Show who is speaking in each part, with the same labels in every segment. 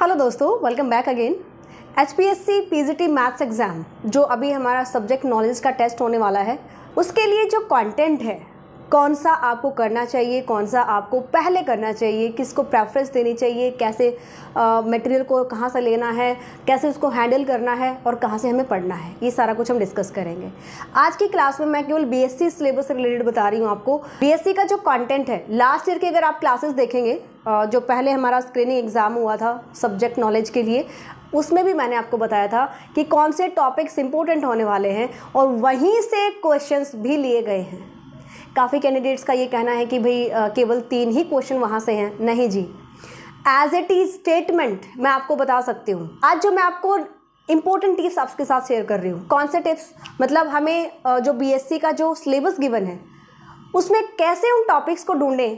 Speaker 1: hello दोस्तों welcome back again H P S C P G T maths exam जो अभी हमारा subject knowledge का टेस्ट होने वाला है उसके लिए जो कंटेंट है कौन सा आपको करना चाहिए कौन सा आपको पहले करना चाहिए किसको प्रेफरेंस देनी चाहिए कैसे मटेरियल को कहाँ से लेना है कैसे उसको हैंडल करना है और कहाँ से हमें पढ़ना है ये सारा कुछ हम डिस्कस करेंगे आज की क्लास में मैं केवल बीएससी सिलेबस से रिलेटेड बता रही हूँ आपको बीएससी का जो कंटेंट है लास्ट ईयर के अगर आप क्लासेस देखेंगे जो पहले हमारा स्क्रीनिंग एग्ज़ाम हुआ था सब्जेक्ट नॉलेज के लिए उसमें भी मैंने आपको बताया था कि कौन से टॉपिक्स इंपॉर्टेंट होने वाले हैं और वहीं से क्वेश्चंस भी लिए गए हैं काफ़ी कैंडिडेट्स का ये कहना है कि भाई केवल तीन ही क्वेश्चन वहाँ से हैं नहीं जी एज इट इज स्टेटमेंट मैं आपको बता सकती हूँ आज जो मैं आपको इंपॉर्टेंट टिप्स आपके साथ शेयर कर रही हूँ कौन से टिप्स मतलब हमें जो बी का जो सिलेबस गिवन है उसमें कैसे उन टॉपिक्स को ढूंढें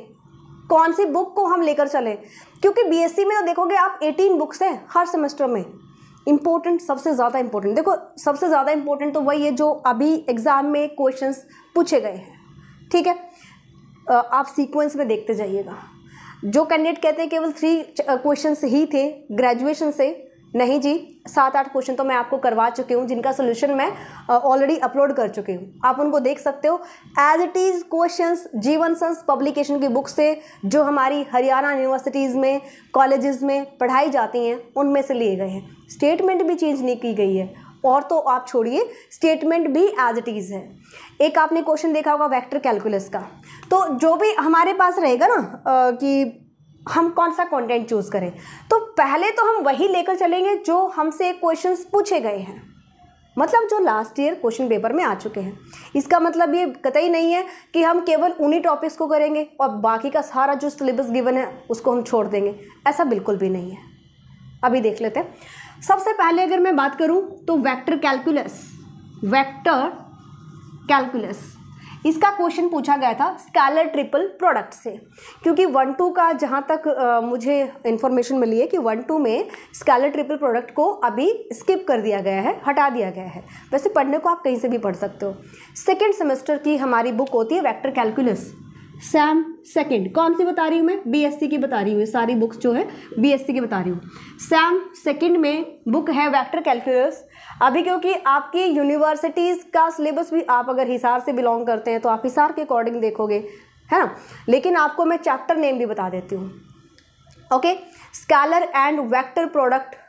Speaker 1: कौन सी बुक को हम लेकर चलें क्योंकि बी में तो देखोगे आप 18 बुक्स हैं हर सेमेस्टर में इम्पोर्टेंट सबसे ज़्यादा इम्पोर्टेंट देखो सबसे ज़्यादा इम्पोर्टेंट तो वही है जो अभी एग्ज़ाम में क्वेश्चंस पूछे गए हैं ठीक है आप सीक्वेंस में देखते जाइएगा जो कैंडिडेट कहते हैं केवल थ्री क्वेश्चन ही थे ग्रेजुएशन से नहीं जी सात आठ क्वेश्चन तो मैं आपको करवा चुके हूँ जिनका सोल्यूशन मैं ऑलरेडी अपलोड कर चुके हूँ आप उनको देख सकते हो as it is questions Jeevan sons publication की बुक से जो हमारी हरियाणा यूनिवर्सिटीज़ में कॉलेजेस में पढ़ाई जाती हैं उनमें से लिए गए हैं स्टेटमेंट भी चेंज नहीं की गई है और तो आप छोड़िए स्टेटमेंट भी एज इट इज़ है एक आपने क्वेश्चन देखा होगा वेक्टर कैलकुलस का तो जो भी हमारे पास रहेगा ना कि हम कौन सा कंटेंट चूज़ करें तो पहले तो हम वही लेकर चलेंगे जो हमसे क्वेश्चंस पूछे गए हैं मतलब जो लास्ट ईयर क्वेश्चन पेपर में आ चुके हैं इसका मतलब ये कतई नहीं है कि हम केवल उन्हीं टॉपिक्स को करेंगे और बाकी का सारा जो सिलेबस गिवन है उसको हम छोड़ देंगे ऐसा बिल्कुल भी नहीं है अभी देख लेते हैं सबसे पहले अगर मैं बात करूँ तो वेक्टर कैलकुलस वेक्टर कैलकुलस इसका क्वेश्चन पूछा गया था स्कैलर ट्रिपल प्रोडक्ट से क्योंकि वन टू का जहाँ तक आ, मुझे इन्फॉर्मेशन मिली है कि वन टू में स्कैलर ट्रिपल प्रोडक्ट को अभी स्किप कर दिया गया है हटा दिया गया है वैसे पढ़ने को आप कहीं से भी पढ़ सकते हो सेकेंड सेमेस्टर की हमारी बुक होती है वैक्टर कैलकुलस सैम सेकंड कौन सी बता रही हूँ मैं बीएससी की बता रही हूँ सारी बुक्स जो है बीएससी की बता रही हूँ सैम सेकंड में बुक है वेक्टर कैलकुलस अभी क्योंकि आपकी यूनिवर्सिटीज़ का सिलेबस भी आप अगर हिसार से बिलोंग करते हैं तो आप हिसार के अकॉर्डिंग देखोगे है ना लेकिन आपको मैं चैप्टर नेम भी बता देती हूँ okay scalar and vector product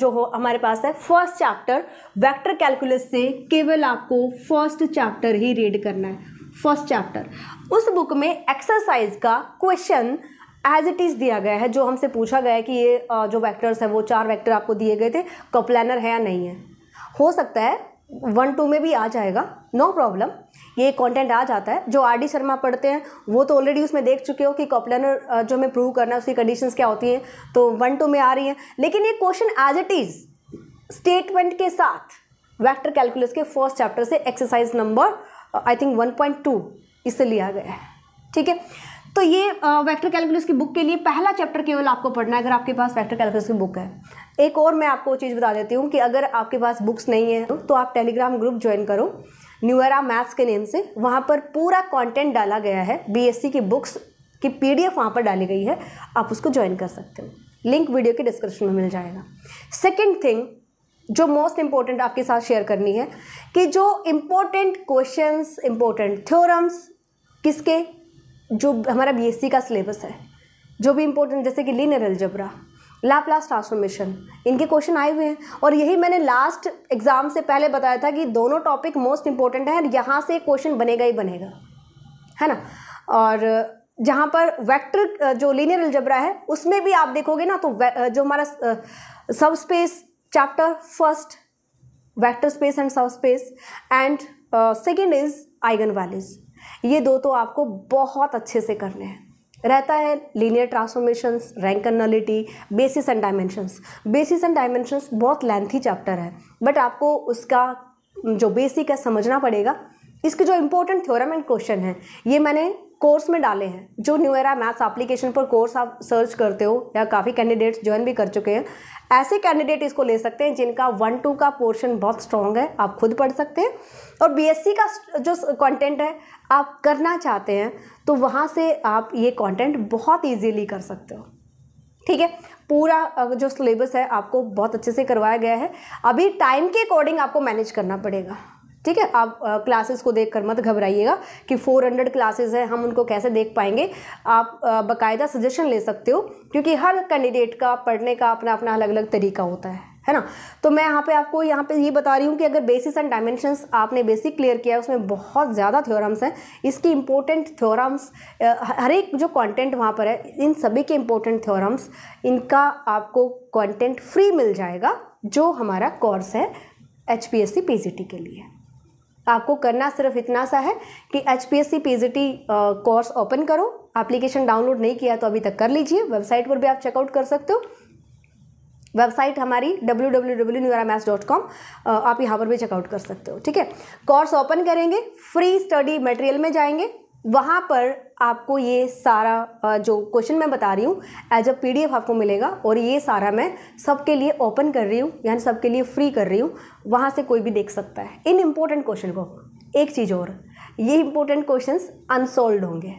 Speaker 1: जो हो हमारे पास है फर्स्ट चैप्टर वेक्टर कैलकुलस से केवल आपको फर्स्ट चैप्टर ही रीड करना है फर्स्ट चैप्टर उस बुक में एक्सरसाइज का क्वेश्चन एज इट इज़ दिया गया है जो हमसे पूछा गया है कि ये जो वैक्टर्स हैं वो चार वैक्टर आपको दिए गए थे कप्लानर है या नहीं है हो सकता है वन टू में भी आ जाएगा नो no प्रॉब्लम ये कंटेंट आ जाता है जो आर डी शर्मा पढ़ते हैं वो तो ऑलरेडी उसमें देख चुके हो कि कॉपलैनर जो हमें प्रूव करना है उसकी कंडीशंस क्या होती हैं तो वन टू में आ रही हैं लेकिन ये question as it is statement के साथ वैक्टर कैलकुलस के फर्स्ट चैप्टर से एक्सरसाइज नंबर आई थिंक 1.2 इससे लिया गया है ठीक है तो ये वेक्टर कैलकुलस की बुक के लिए पहला चैप्टर केवल आपको पढ़ना है अगर आपके पास वेक्टर कैलकुलस की बुक है एक और मैं आपको चीज़ बता देती हूँ कि अगर आपके पास बुक्स नहीं है तो आप टेलीग्राम ग्रुप ज्वाइन करो न्यूएरा मैथ्स के नेम से वहाँ पर पूरा कंटेंट डाला गया है बीएससी की बुक्स की पीडीएफ वहाँ पर डाली गई है आप उसको ज्वाइन कर सकते हो लिंक वीडियो के डिस्क्रिप्शन में मिल जाएगा सेकेंड थिंग जो मोस्ट इम्पोर्टेंट आपके साथ शेयर करनी है कि जो इम्पोर्टेंट क्वेश्चंस इम्पोर्टेंट थ्योरम्स किसके जो हमारा बीएससी का सिलेबस है जो भी इम्पोर्टेंट जैसे कि लीनर एल्जबरा लाप्लास ट्रांसफॉर्मेशन इनके क्वेश्चन आए हुए हैं और यही मैंने लास्ट एग्जाम से पहले बताया था कि दोनों टॉपिक मोस्ट इम्पोर्टेंट है और यहाँ से क्वेश्चन बनेगा ही बनेगा है ना और जहाँ पर वेक्टर जो लीनियर अलजबरा है उसमें भी आप देखोगे ना तो जो हमारा subspace chapter first vector space and subspace and uh, second is eigen values ये दो तो आपको बहुत अच्छे से करने हैं रहता है linear transformations rank nullity basis and dimensions basis and dimensions बहुत लेंथी चैप्टर है बट आपको उसका जो बेसिक है समझना पड़ेगा इसके जो इम्पोर्टेंट थ्योरम एंड क्वेश्चन है ये मैंने कोर्स में डाले हैं जो न्यू एरा मैथ्स एप्लीकेशन पर कोर्स आप सर्च करते हो या काफ़ी कैंडिडेट्स ज्वाइन भी कर चुके हैं ऐसे कैंडिडेट इसको ले सकते हैं जिनका वन टू का पोर्शन बहुत स्ट्रॉन्ग है आप खुद पढ़ सकते हैं और बीएससी का जो कंटेंट है आप करना चाहते हैं तो वहाँ से आप ये कॉन्टेंट बहुत ईजीली कर सकते हो ठीक है पूरा जो सिलेबस है आपको बहुत अच्छे से करवाया गया है अभी टाइम के अकॉर्डिंग आपको मैनेज करना पड़ेगा ठीक है आप क्लासेस को देखकर मत घबराइएगा कि 400 क्लासेस हैं हम उनको कैसे देख पाएंगे आप बाकायदा सजेशन ले सकते हो क्योंकि हर कैंडिडेट का पढ़ने का अपना अपना अलग अलग तरीका होता है है ना तो मैं यहाँ पे आपको यहाँ पे ये बता रही हूँ कि अगर बेसिस एंड डायमेंशंस आपने बेसिक क्लियर किया है उसमें बहुत ज़्यादा थ्योरम्स हैं इसकी इंपॉर्टेंट थ्योरम्स हर एक जो कंटेंट वहाँ पर है इन सभी के इंपॉर्टेंट थ्योरम्स इनका आपको कंटेंट फ्री मिल जाएगा जो हमारा कोर्स है एच पी के लिए आपको करना सिर्फ इतना सा है कि H P S C P G T course open करो एप्लीकेशन डाउनलोड नहीं किया तो अभी तक कर लीजिए वेबसाइट पर भी आप चेकआउट कर सकते हो वेबसाइट हमारी W W W neura maths dot com आप यहाँ पर भी चेकआउट कर सकते हो ठीक है कोर्स ओपन करेंगे फ्री स्टडी मटेरियल में जाएंगे वहाँ पर आपको ये सारा जो क्वेश्चन मैं बता रही हूँ एज अ पी आपको मिलेगा और ये सारा मैं सबके लिए ओपन कर रही हूँ यानी सबके लिए फ्री कर रही हूँ वहाँ से कोई भी देख सकता है इन इम्पोर्टेंट क्वेश्चन को एक चीज़ और ये इम्पोर्टेंट क्वेश्चन अनसोल्व होंगे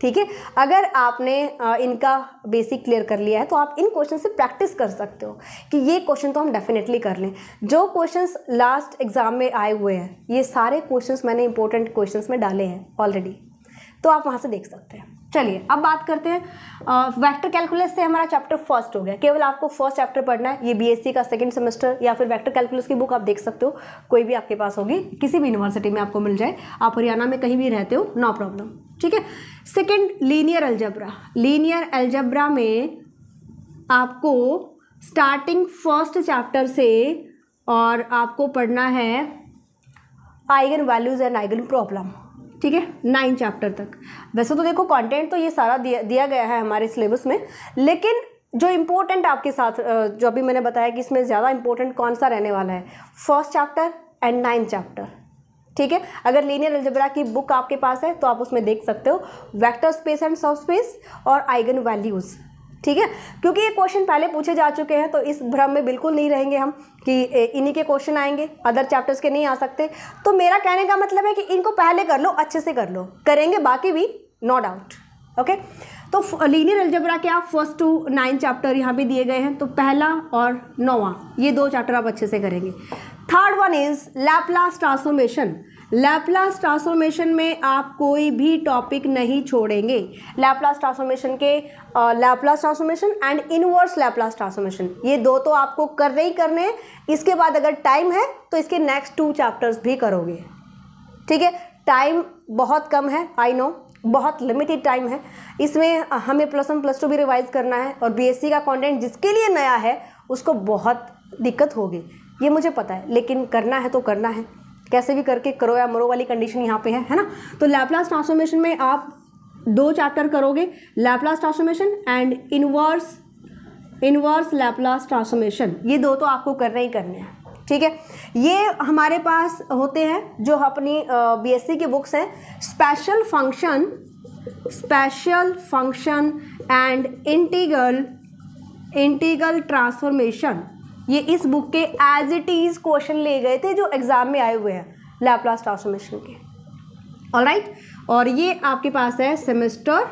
Speaker 1: ठीक है अगर आपने इनका बेसिक क्लियर कर लिया है तो आप इन क्वेश्चन से प्रैक्टिस कर सकते हो कि ये क्वेश्चन तो हम डेफिनेटली कर लें जो क्वेश्चंस लास्ट एग्ज़ाम में आए हुए हैं ये सारे क्वेश्चंस मैंने इंपॉर्टेंट क्वेश्चंस में डाले हैं ऑलरेडी तो आप वहाँ से देख सकते हैं चलिए अब बात करते हैं वेक्टर कैलकुलस से हमारा चैप्टर फर्स्ट हो गया केवल आपको फर्स्ट चैप्टर पढ़ना है ये बीएससी का सेकंड सेमेस्टर या फिर वेक्टर कैलकुलस की बुक आप देख सकते हो कोई भी आपके पास होगी किसी भी यूनिवर्सिटी में आपको मिल जाए आप हरियाणा में कहीं भी रहते हो नो प्रॉब्लम ठीक है second linear algebra linear algebra में आपको स्टार्टिंग फर्स्ट चैप्टर से और आपको पढ़ना है eigen values and eigen problem ठीक है नाइन चैप्टर तक वैसे तो देखो कंटेंट तो ये सारा दिया दिया गया है हमारे सिलेबस में लेकिन जो इम्पोर्टेंट आपके साथ जो अभी मैंने बताया कि इसमें ज़्यादा इम्पोर्टेंट कौन सा रहने वाला है first chapter and nine chapter ठीक है अगर लीनियर अल्जबरा की बुक आपके पास है तो आप उसमें देख सकते हो vector space and subspace और आइगन वैल्यूज़ ठीक है क्योंकि ये क्वेश्चन पहले पूछे जा चुके हैं तो इस भ्रम में बिल्कुल नहीं रहेंगे हम कि इन्हीं के क्वेश्चन आएंगे अदर चैप्टर्स के नहीं आ सकते तो मेरा कहने का मतलब है कि इनको पहले कर लो अच्छे से कर लो करेंगे बाकी भी नो डाउट ओके तो लीनियर अल्जबरा के आप फर्स्ट टू नाइन चैप्टर यहाँ भी दिए गए हैं तो पहला और नौवा ये दो चैप्टर आप अच्छे से करेंगे third one is Laplace transformation Laplace transformation में आप कोई भी टॉपिक नहीं छोड़ेंगे लैपलास ट्रांसफॉर्मेशन के Laplace transformation and inverse Laplace transformation ये दो तो आपको कर रहे ही करने हैं इसके बाद अगर टाइम है तो इसके नेक्स्ट टू चैप्टर्स भी करोगे ठीक है टाइम बहुत कम है आई नो बहुत लिमिटेड टाइम है इसमें हमें प्लस वन प्लस टू भी रिवाइज करना है और बी का कॉन्टेंट जिसके लिए नया है उसको बहुत दिक्कत होगी ये मुझे पता है लेकिन करना है तो करना है कैसे भी करके करो या मरो वाली कंडीशन यहाँ पे है है ना तो लैपलास ट्रांसफॉर्मेशन में आप दो चैप्टर करोगे Laplace transformation and inverse inverse Laplace transformation ये दो तो आपको करना ही करने हैं ठीक है ये हमारे पास होते हैं जो अपनी बीएससी की बुक्स हैं special function special function and integral integral transformation ये इस बुक के एज इट इज़ क्वेश्चन ले गए थे जो एग्ज़ाम में आए हुए हैं लैपलास ट्रांसफॉर्मेशन के ऑल राइट और ये आपके पास है सेमेस्टर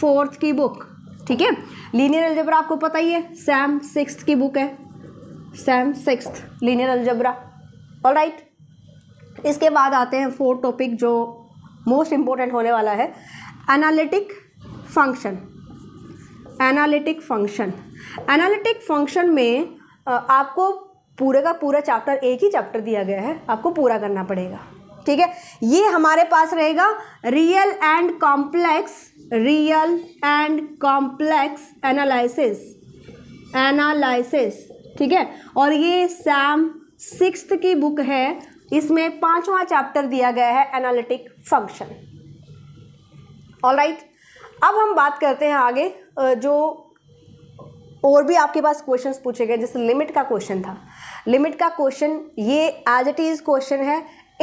Speaker 1: फोर्थ की बुक ठीक है लीनियर अल्जबरा आपको पता ही है सैम सिक्स की बुक है sem six linear algebra all right इसके बाद आते हैं फोर्थ टॉपिक जो मोस्ट इम्पोर्टेंट होने वाला है analytic function analytic function analytic function में आपको पूरे का पूरा चैप्टर एक ही चैप्टर दिया गया है आपको पूरा करना पड़ेगा ठीक है ये हमारे पास रहेगा real and complex real and complex analysis analysis ठीक है और ये सैम सिक्स की बुक है इसमें पांचवा चैप्टर दिया गया है एनालिटिक फंक्शन ऑल राइट अब हम बात करते हैं आगे जो और भी आपके पास क्वेश्चंस पूछे गए जैसे लिमिट का क्वेश्चन था लिमिट का क्वेश्चन ये एज इट इज़ क्वेश्चन है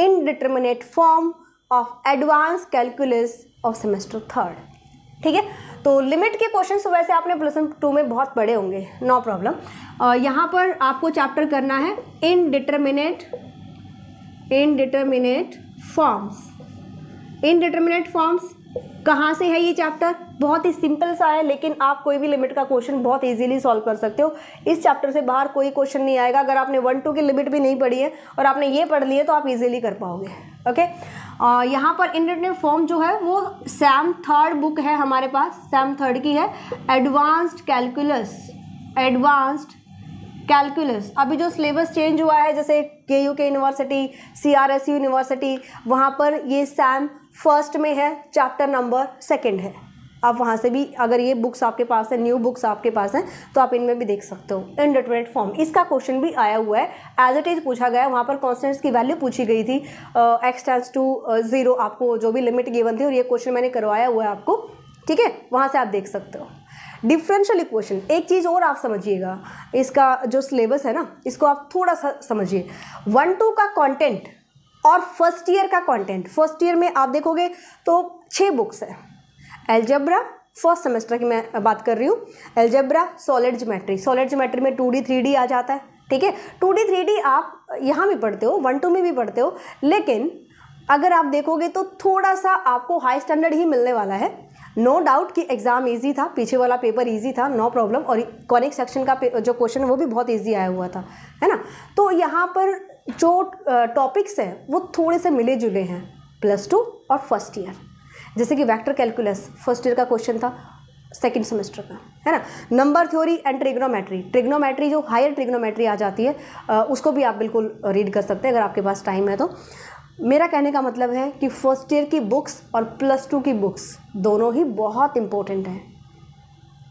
Speaker 1: indeterminate form of advance calculus of semester third ठीक है तो लिमिट के क्वेश्चन वैसे आपने प्लसन टू में बहुत बड़े होंगे नो प्रॉब्लम यहाँ पर आपको चैप्टर करना है indeterminate indeterminate forms indeterminate forms कहाँ से है ये चैप्टर बहुत ही सिंपल सा है लेकिन आप कोई भी लिमिट का क्वेश्चन बहुत इजीली सॉल्व कर सकते हो इस चैप्टर से बाहर कोई क्वेश्चन नहीं आएगा अगर आपने वन टू की लिमिट भी नहीं पढ़ी है और आपने ये पढ़ लिया है तो आप इजीली कर पाओगे ओके यहाँ पर इंटरनेट फॉर्म जो है वो सैम थर्ड बुक है हमारे पास सैम थर्ड की है एडवांस्ड कैलकुलस एडवांस्ड कैलकुलस अभी जो सिलेबस चेंज हुआ है जैसे के U K university C R S university वहाँ पर ये सैम फर्स्ट में है चैप्टर नंबर सेकंड है आप वहाँ से भी अगर ये बुक्स आपके पास है न्यू बुक्स आपके पास हैं तो आप इनमें भी देख सकते हो इनडिटरेट फॉर्म इसका क्वेश्चन भी आया हुआ है एज इट इज़ पूछा गया है वहाँ पर कॉन्स्टेंट्स की वैल्यू पूछी गई थी एक्स टेंस टू ज़ीरो आपको जो भी लिमिट गिवन थी और ये क्वेश्चन मैंने करवाया हुआ है आपको ठीक है वहाँ से आप देख सकते हो डिफरेंशियल इक्वेशन एक चीज़ और आप समझिएगा इसका जो सिलेबस है ना इसको आप थोड़ा सा समझिए वन टू का कॉन्टेंट और फर्स्ट ईयर का कंटेंट फर्स्ट ईयर में आप देखोगे तो छः बुक्स हैं एल्जब्रा फर्स्ट सेमेस्टर की मैं बात कर रही हूँ algebra solid geometry solid geometry में टू डी थ्री डी आ जाता है ठीक है टू डी थ्री डी आप यहाँ भी पढ़ते हो वन टू में भी पढ़ते हो लेकिन अगर आप देखोगे तो थोड़ा सा आपको हाई स्टैंडर्ड ही मिलने वाला है नो no डाउट कि एग्ज़ाम ईजी था पीछे वाला पेपर ईजी था नो no प्रॉब्लम और कॉनिक सेक्शन का जो क्वेश्चन है वो भी बहुत ईजी आया हुआ था है ना तो यहाँ पर जो टॉपिक्स हैं वो थोड़े से मिले जुले हैं प्लस टू और फर्स्ट ईयर जैसे कि वेक्टर कैलकुलस फर्स्ट ईयर का क्वेश्चन था सेकेंड सेमेस्टर का है ना number theory and trigonometry trigonometry जो हायर ट्रिग्नोमेट्री आ जाती है उसको भी आप बिल्कुल रीड कर सकते हैं अगर आपके पास टाइम है तो मेरा कहने का मतलब है कि फर्स्ट ईयर की बुक्स और प्लस टू की बुक्स दोनों ही बहुत इंपॉर्टेंट हैं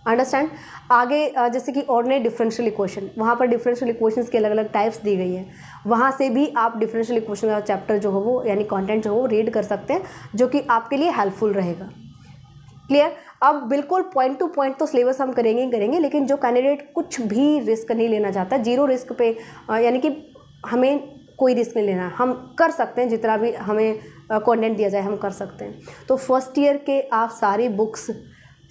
Speaker 1: अंडरस्टैंड आगे जैसे कि ऑर्डनरी डिफरेंशियल इक्वेशन वहाँ पर डिफरेंशियल इक्वेशंस के अलग अलग टाइप्स दी गई हैं वहाँ से भी आप डिफरेंशियल इक्वेशन का चैप्टर जो हो वो यानी कंटेंट जो हो रीड कर सकते हैं जो कि आपके लिए हेल्पफुल रहेगा क्लियर अब बिल्कुल पॉइंट टू पॉइंट तो सिलेबस हम करेंगे ही करेंगे लेकिन जो कैंडिडेट कुछ भी रिस्क नहीं लेना चाहता जीरो रिस्क पे यानी कि हमें कोई रिस्क नहीं लेना हम कर सकते हैं जितना भी हमें कंटेंट दिया जाए हम कर सकते हैं तो फर्स्ट ईयर के आप सारी बुक्स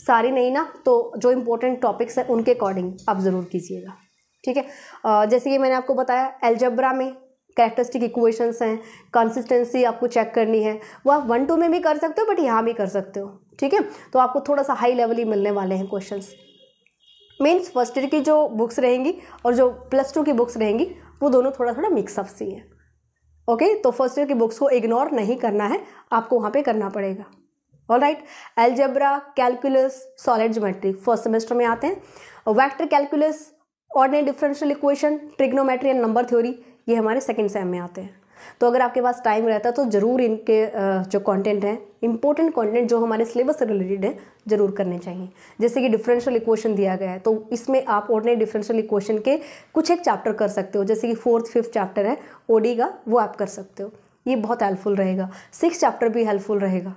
Speaker 1: सारी नहीं ना तो जो इम्पोर्टेंट टॉपिक्स हैं उनके अकॉर्डिंग आप ज़रूर कीजिएगा ठीक है जैसे कि मैंने आपको बताया एल्जब्रा में कैरेक्टरिस्टिक इक्वेशंस हैं कंसिस्टेंसी आपको चेक करनी है वो आप वन टू में भी कर सकते हो बट यहाँ भी कर सकते हो ठीक है तो आपको थोड़ा सा हाई लेवल ही मिलने वाले हैं क्वेश्चंस मीन्स फर्स्ट ईयर की जो बुक्स रहेंगी और जो प्लस टू की बुक्स रहेंगी वो दोनों थोड़ा थोड़ा मिक्सअप सी हैं ओके तो फर्स्ट ईयर की बुक्स को इग्नोर नहीं करना है आपको वहाँ पर करना पड़ेगा all right algebra calculus solid geometry first semester में आते हैं vector calculus ordinary differential equation trigonometry and number theory ये हमारे सेकेंड सेम में आते हैं तो अगर आपके पास टाइम रहता है तो ज़रूर इनके जो कंटेंट हैं इंपॉर्टेंट कंटेंट जो हमारे सिलेबस से रिलेटेड है ज़रूर करने चाहिए जैसे कि डिफरेंशियल इक्वेशन दिया गया है तो इसमें आप ऑर्डिनरी डिफरेंशियल इक्वेशन के कुछ एक चैप्टर कर सकते हो जैसे कि फोर्थ फिफ्थ चैप्टर है ओडी का वो आप कर सकते हो ये बहुत हेल्पफुल रहेगा सिक्स चैप्टर भी हेल्पफुल रहेगा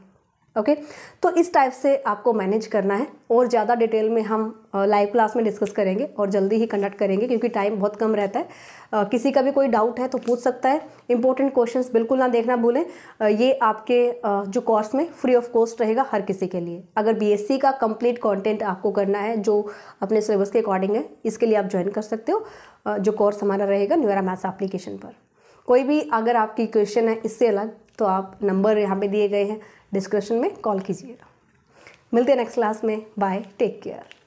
Speaker 1: ओके तो इस टाइप से आपको मैनेज करना है और ज़्यादा डिटेल में हम लाइव क्लास में डिस्कस करेंगे और जल्दी ही कंडक्ट करेंगे क्योंकि टाइम बहुत कम रहता है किसी का भी कोई डाउट है तो पूछ सकता है इंपॉर्टेंट क्वेश्चंस बिल्कुल ना देखना भूलें ये आपके जो कोर्स में फ्री ऑफ कॉस्ट रहेगा हर किसी के लिए अगर बी का कंप्लीट कॉन्टेंट आपको करना है जो अपने सिलेबस के अकॉर्डिंग है इसके लिए आप ज्वाइन कर सकते हो जो कोर्स हमारा रहेगा न्यूरा मैथ्स एप्लीकेशन पर कोई भी अगर आपकी क्वेश्चन है इससे अलग तो आप नंबर यहाँ पे दिए गए हैं डिस्क्रिप्शन में कॉल कीजिएगा मिलते हैं नेक्स्ट क्लास में बाय टेक केयर